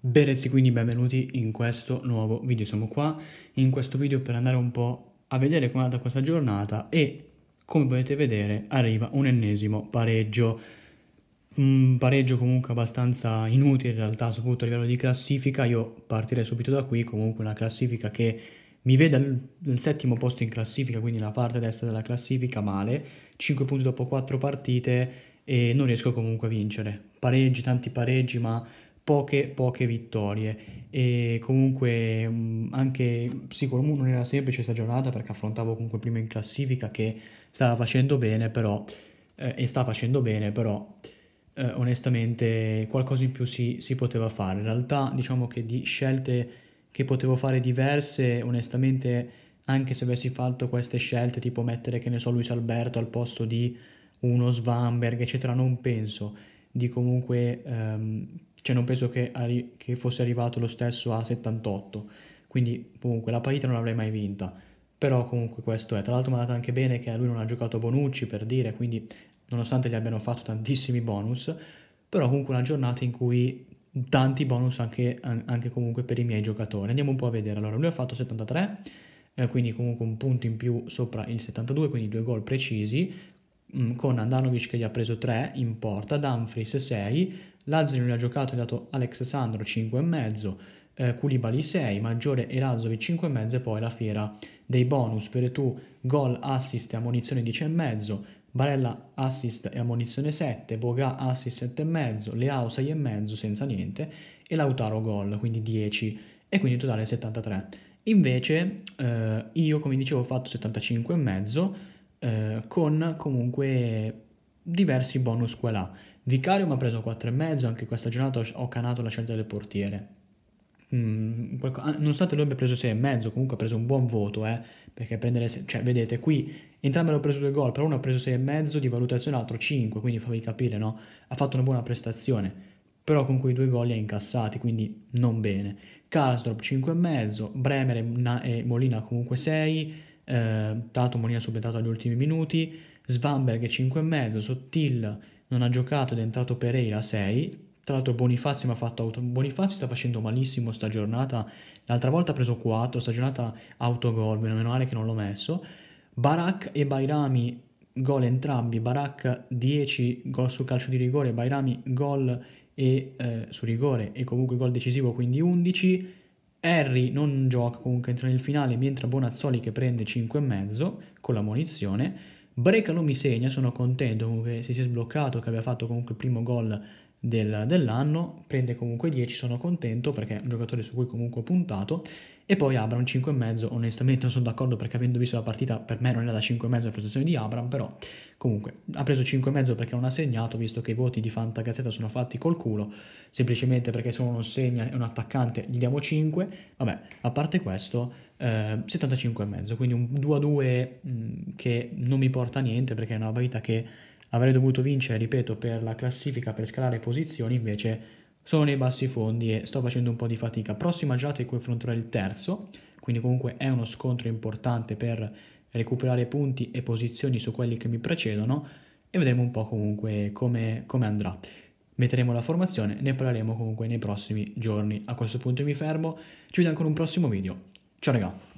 Bene ragazzi, quindi benvenuti in questo nuovo video, siamo qua in questo video per andare un po' a vedere com'è andata questa giornata e come potete vedere arriva un ennesimo pareggio, un pareggio comunque abbastanza inutile in realtà soprattutto a livello di classifica, io partirei subito da qui, comunque una classifica che mi vede al settimo posto in classifica, quindi la parte destra della classifica male, 5 punti dopo 4 partite e non riesco comunque a vincere, pareggi, tanti pareggi ma poche, poche vittorie. E comunque mm, anche sì, non era semplice questa giornata perché affrontavo comunque prima in classifica che stava facendo bene, però eh, e sta facendo bene, però eh, onestamente qualcosa in più si, si poteva fare. In realtà diciamo che di scelte che potevo fare diverse, onestamente anche se avessi fatto queste scelte, tipo mettere che ne so Luis Alberto al posto di uno Svamberg, eccetera, non penso di comunque ehm, cioè non penso che, arri- che fosse arrivato lo stesso a 78, quindi comunque la partita non l'avrei mai vinta, però comunque questo è, tra l'altro mi ha dato anche bene che a lui non ha giocato Bonucci per dire, quindi nonostante gli abbiano fatto tantissimi bonus, però comunque una giornata in cui tanti bonus anche, anche comunque per i miei giocatori. Andiamo un po' a vedere, allora lui ha fatto 73, eh, quindi comunque un punto in più sopra il 72, quindi due gol precisi, mm, con Andanovic che gli ha preso 3 in porta, Dumfries 6, Lazio non ha giocato, è dato Alex Sandro 5,5, eh, Koulibaly 6, Maggiore e Lazovic 5,5 e poi la fiera dei bonus, Veretù gol, assist e ammonizione 10,5, Barella assist e ammonizione 7, Boga assist 7,5, Leao 6,5 senza niente e Lautaro gol, quindi 10 e quindi in totale 73. Invece eh, io come dicevo ho fatto 75,5 eh, con comunque diversi bonus qua e là. Vicario mi ha preso 4,5, anche questa giornata ho canato la scelta del portiere. Mm, ah, nonostante lui abbia preso 6,5, comunque ha preso un buon voto, eh, perché prendere, cioè vedete qui, entrambi hanno preso due gol, però uno ha preso 6,5 di valutazione, l'altro 5, quindi fammi capire, no? Ha fatto una buona prestazione, però con quei due gol li ha incassati, quindi non bene. Karlsdorp 5,5, Bremer e Molina comunque 6, eh, tanto Molina subentrato agli ultimi minuti, Svanberg mezzo, Sottil non ha giocato ed è entrato Pereira 6, tra l'altro Bonifazio mi ha fatto auto... Bonifazio sta facendo malissimo sta giornata, l'altra volta ha preso 4, sta giornata autogol, meno male che non l'ho messo, Barak e Bairami gol entrambi, Barak 10 gol sul calcio di rigore, Bairami gol e, eh, su rigore e comunque gol decisivo quindi 11, Harry non gioca comunque entra nel finale mentre Bonazzoli che prende 5 e mezzo con la munizione Breca non mi segna, sono contento comunque si sia sbloccato, che abbia fatto comunque il primo gol del, dell'anno, prende comunque 10, sono contento perché è un giocatore su cui comunque ho puntato e poi Abram 5,5, onestamente non sono d'accordo perché avendo visto la partita per me non era da 5,5 la prestazione di Abram, però comunque ha preso 5,5 perché non ha segnato, visto che i voti di Fanta Gazzetta sono fatti col culo, semplicemente perché se uno non segna è un attaccante gli diamo 5, vabbè, a parte questo eh, 75,5, quindi un 2 a 2 che non mi porta a niente perché è una partita che avrei dovuto vincere, ripeto, per la classifica, per scalare posizioni, invece sono nei bassi fondi e sto facendo un po' di fatica. Prossima giata in cui affronterò il terzo, quindi comunque è uno scontro importante per recuperare punti e posizioni su quelli che mi precedono e vedremo un po' comunque come, come andrà. Metteremo la formazione, ne parleremo comunque nei prossimi giorni. A questo punto mi fermo, ci vediamo con un prossimo video. Johnny on.